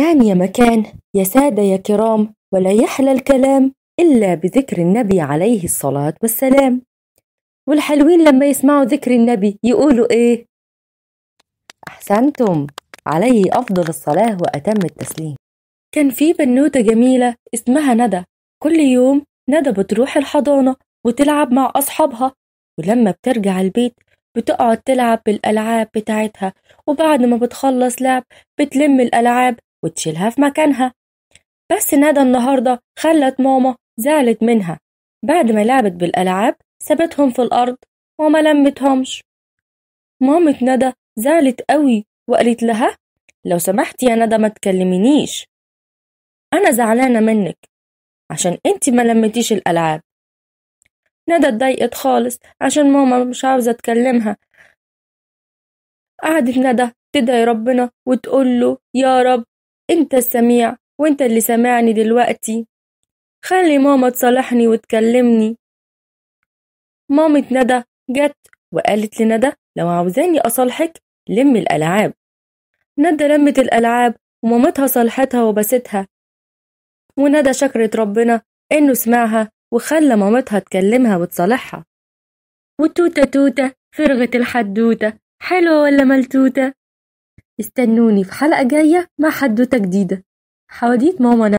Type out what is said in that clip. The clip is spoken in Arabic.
كان يا مكان يا سادة يا كرام ولا يحلى الكلام إلا بذكر النبي عليه الصلاة والسلام والحلوين لما يسمعوا ذكر النبي يقولوا إيه؟ أحسنتم عليه أفضل الصلاة وأتم التسليم كان في بنوتة جميلة اسمها ندى كل يوم ندى بتروح الحضانة وتلعب مع أصحابها ولما بترجع البيت بتقعد تلعب بالألعاب بتاعتها وبعد ما بتخلص لعب بتلم الألعاب وتشيلها في مكانها بس ندى النهاردة خلت ماما زعلت منها بعد ما لعبت بالألعاب سابتهم في الأرض وما لمتهمش مامة ندى زعلت قوي وقالت لها لو سمحتي يا ندى ما تكلمينيش أنا زعلانة منك عشان انتي ما لمتيش الألعاب ندى اتضايقت خالص عشان ماما مش عاوزة تكلمها قعدت ندى تدعي ربنا وتقول له يا رب أنت السميع وأنت اللي سامعني دلوقتي خلي ماما تصالحني وتكلمني مامة ندى جت وقالت لندى لو عاوزاني أصالحك لمي الألعاب ندى لمت الألعاب ومامتها صالحتها وبستها وندى شكرت ربنا إنه سمعها وخلى مامتها تكلمها وتصالحها وتوتة توتة فرغت الحدوتة حلوة ولا ملتوتة استنوني في حلقة جاية مع حدوتة جديدة حواديت ماما